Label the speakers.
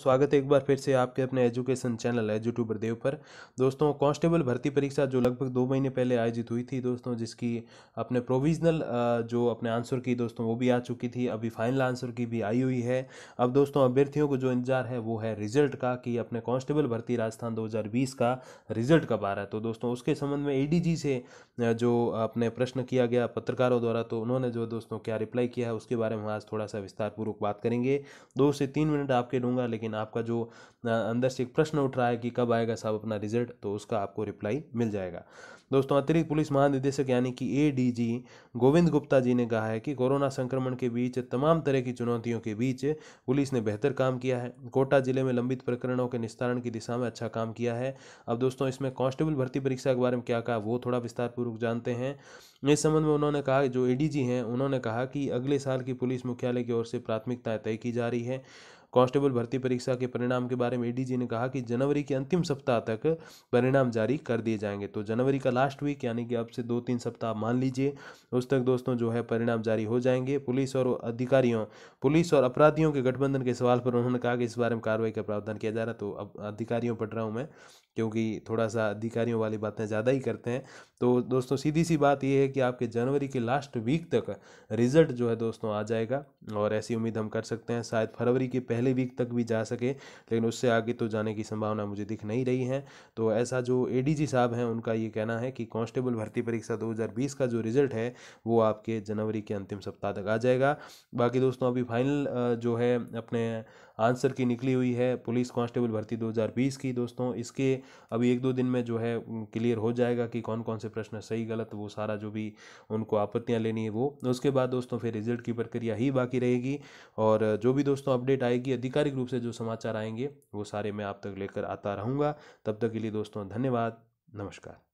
Speaker 1: स्वागत है एक बार फिर से आपके अपने एजुकेशन चैनल है यूट्यूब देव पर दोस्तों कांस्टेबल भर्ती परीक्षा जो लगभग दो महीने पहले आयोजित हुई थी दोस्तों जिसकी अपने प्रोविजनल जो अपने आंसर की दोस्तों वो भी आ चुकी थी अभी फाइनल आंसर की भी आई हुई है अब दोस्तों अभ्यर्थियों को जो इंतजार है वो है रिजल्ट का कि अपने कांस्टेबल भर्ती राजस्थान दो का रिजल्ट कब आ रहा है तो दोस्तों उसके संबंध में ए से जो अपने प्रश्न किया गया पत्रकारों द्वारा तो उन्होंने जो दोस्तों क्या रिप्लाई किया है उसके बारे में आज थोड़ा सा विस्तारपूर्वक बात करेंगे दो से तीन मिनट आपके लूँगा लेकिन आपका जो अंदर से एक प्रश्न उठ रहा है कि कब आएगा साहब अपना रिजल्ट तो उसका आपको रिप्लाई मिल जाएगा दोस्तों अतिरिक्त पुलिस महानिदेशक यानी कि एडीजी गोविंद गुप्ता जी ने कहा है कि कोरोना संक्रमण के बीच तमाम तरह की चुनौतियों के बीच पुलिस ने बेहतर काम किया है कोटा जिले में लंबित प्रकरणों के निस्तारण की दिशा में अच्छा काम किया है अब दोस्तों इसमें कांस्टेबल भर्ती परीक्षा के बारे में क्या कहा वो थोड़ा विस्तार पूर्वक जानते हैं इस संबंध में उन्होंने कहा जो ए हैं उन्होंने कहा कि अगले साल की पुलिस मुख्यालय की ओर से प्राथमिकताएं तय की जा रही है कांस्टेबल भर्ती परीक्षा के परिणाम के बारे में एडीजी ने कहा कि जनवरी के अंतिम सप्ताह तक परिणाम जारी कर दिए जाएंगे तो जनवरी का लास्ट वीक यानी कि अब से दो तीन सप्ताह मान लीजिए उस तक दोस्तों जो है परिणाम जारी हो जाएंगे पुलिस और अधिकारियों पुलिस और अपराधियों के गठबंधन के सवाल पर उन्होंने कहा कि इस बारे में कार्रवाई का प्रावधान किया जा रहा है तो अब अधिकारियों पढ़ रहा हूँ मैं क्योंकि थोड़ा सा अधिकारियों वाली बातें ज़्यादा ही करते हैं तो दोस्तों सीधी सी बात यह है कि आपके जनवरी के लास्ट वीक तक रिज़ल्ट जो है दोस्तों आ जाएगा और ऐसी उम्मीद हम कर सकते हैं शायद फरवरी के पहले वीक तक भी जा सके लेकिन उससे आगे तो जाने की संभावना मुझे दिख नहीं रही है तो ऐसा जो ए साहब हैं उनका ये कहना है कि कांस्टेबल भर्ती परीक्षा दो का जो रिज़ल्ट है वो आपके जनवरी के अंतिम सप्ताह तक आ जाएगा बाकी दोस्तों अभी फाइनल जो है अपने आंसर की निकली हुई है पुलिस कांस्टेबल भर्ती 2020 की दोस्तों इसके अभी एक दो दिन में जो है क्लियर हो जाएगा कि कौन कौन से प्रश्न सही गलत वो सारा जो भी उनको आपत्तियाँ लेनी है वो उसके बाद दोस्तों फिर रिजल्ट की प्रक्रिया ही बाकी रहेगी और जो भी दोस्तों अपडेट आएगी आधिकारिक रूप से जो समाचार आएंगे वो सारे मैं आप तक लेकर आता रहूँगा तब तक के लिए दोस्तों धन्यवाद नमस्कार